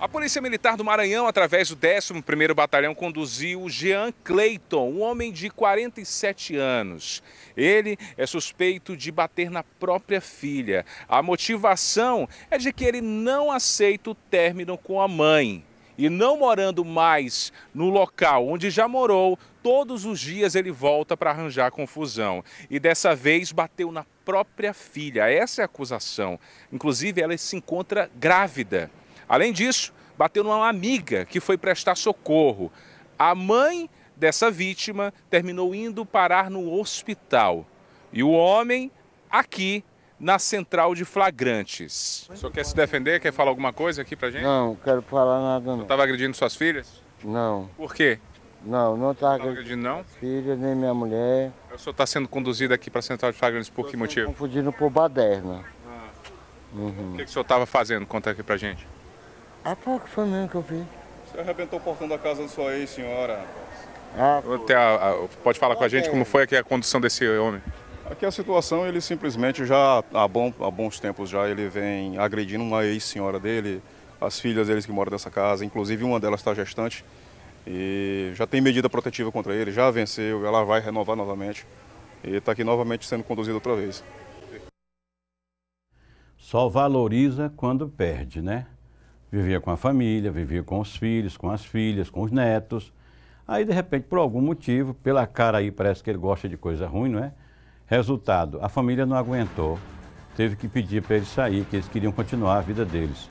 A Polícia Militar do Maranhão, através do 11º Batalhão, conduziu Jean Clayton, um homem de 47 anos. Ele é suspeito de bater na própria filha. A motivação é de que ele não aceita o término com a mãe. E não morando mais no local onde já morou, todos os dias ele volta para arranjar confusão. E dessa vez bateu na própria filha. Essa é a acusação. Inclusive, ela se encontra grávida. Além disso, bateu numa amiga que foi prestar socorro. A mãe dessa vítima terminou indo parar no hospital. E o homem aqui na central de flagrantes. O senhor quer se defender? Quer falar alguma coisa aqui pra gente? Não, quero falar nada não. estava agredindo suas filhas? Não. Por quê? Não, não estava agredindo, não? Filha, nem minha mulher. O senhor está sendo conduzido aqui para a central de flagrantes por que motivo? Confundindo por baderna. Ah. Uhum. O que, que o senhor estava fazendo? Conta aqui pra gente. É pouco foi mesmo que eu vi. Você arrebentou o portão da casa da sua ex-senhora, ah, a, a, pode falar com a gente como é. foi aqui a condução desse homem? Aqui a situação, ele simplesmente já há, bom, há bons tempos já, ele vem agredindo uma ex-senhora dele, as filhas deles que moram nessa casa, inclusive uma delas está gestante, e já tem medida protetiva contra ele, já venceu, ela vai renovar novamente, e está aqui novamente sendo conduzido outra vez. Só valoriza quando perde, né? Vivia com a família, vivia com os filhos, com as filhas, com os netos. Aí, de repente, por algum motivo, pela cara aí parece que ele gosta de coisa ruim, não é? Resultado, a família não aguentou, teve que pedir para ele sair, que eles queriam continuar a vida deles.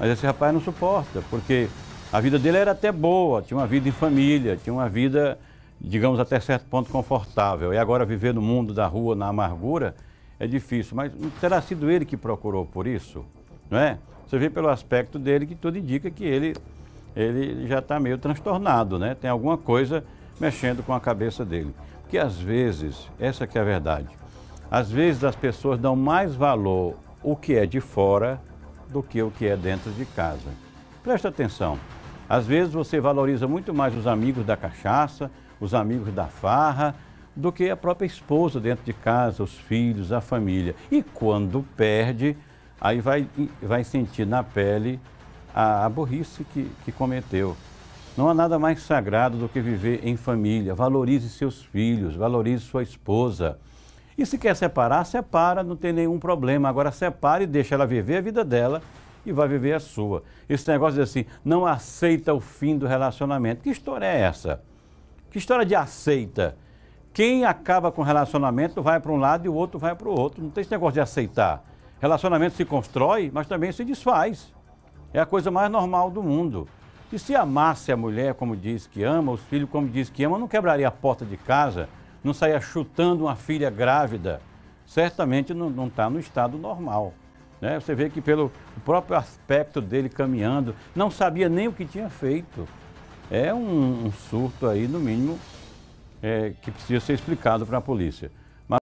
Mas esse rapaz não suporta, porque a vida dele era até boa, tinha uma vida em família, tinha uma vida, digamos, até certo ponto confortável. E agora viver no mundo da rua, na amargura, é difícil. Mas terá sido ele que procurou por isso? não é? Você vê pelo aspecto dele que tudo indica que ele, ele já está meio transtornado, né? Tem alguma coisa mexendo com a cabeça dele. Porque às vezes, essa que é a verdade, às vezes as pessoas dão mais valor o que é de fora do que o que é dentro de casa. Presta atenção. Às vezes você valoriza muito mais os amigos da cachaça, os amigos da farra, do que a própria esposa dentro de casa, os filhos, a família. E quando perde, aí vai, vai sentir na pele a, a burrice que, que cometeu. Não há nada mais sagrado do que viver em família. Valorize seus filhos, valorize sua esposa. E se quer separar, separa, não tem nenhum problema. Agora separe e deixa ela viver a vida dela e vai viver a sua. Esse negócio de assim, não aceita o fim do relacionamento. Que história é essa? Que história de aceita? Quem acaba com o relacionamento vai para um lado e o outro vai para o outro. Não tem esse negócio de aceitar. Relacionamento se constrói, mas também se desfaz. É a coisa mais normal do mundo. E se amasse a mulher como diz que ama, os filhos como diz que ama, não quebraria a porta de casa, não saía chutando uma filha grávida. Certamente não está no estado normal. Né? Você vê que pelo próprio aspecto dele caminhando, não sabia nem o que tinha feito. É um, um surto aí, no mínimo, é, que precisa ser explicado para a polícia.